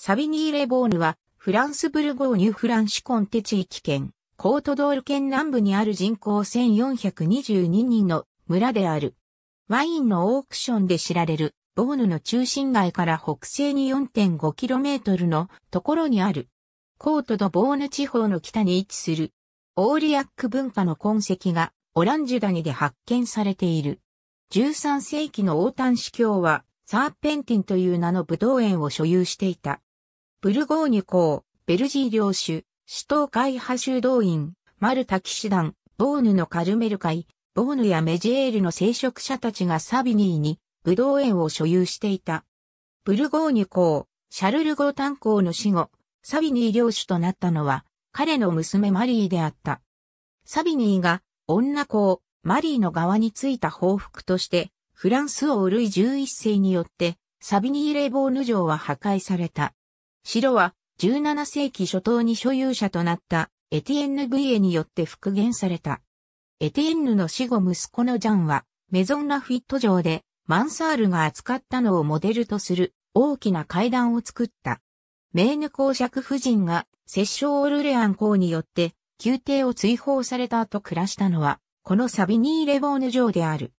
サビニーレボーヌは、フランスブルゴーニュフランシュコンテ地域圏、コートドール県南部にある人口1422人の村である。ワインのオークションで知られる、ボーヌの中心街から北西に 4.5km のところにある。コートドボーヌ地方の北に位置する。オーリアック文化の痕跡がオランジュダニで発見されている。13世紀のオータン司教はサーペンティンという名の武道園を所有していた。ブルゴーニュ公、ベルジー領主、首都会派修道院、マルタ騎士団、ボーヌのカルメル会、ボーヌやメジェールの聖職者たちがサビニーに、ブドウ園を所有していた。ブルゴーニュ公、シャルルゴーン公の死後、サビニー領主となったのは、彼の娘マリーであった。サビニーが、女公、マリーの側についた報復として、フランス王ルイ11世によって、サビニー・レボーヌ城は破壊された。城は17世紀初頭に所有者となったエティエンヌ・グイエによって復元された。エティエンヌの死後息子のジャンはメゾン・ラフィット城でマンサールが扱ったのをモデルとする大きな階段を作った。メーヌ公爵夫人が摂政オルレアン公によって宮廷を追放された後暮らしたのはこのサビニー・レボーヌ城である。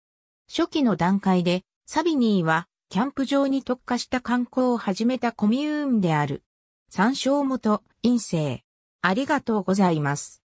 初期の段階でサビニーはキャンプ場に特化した観光を始めたコミューンである。参照元、陰性。ありがとうございます。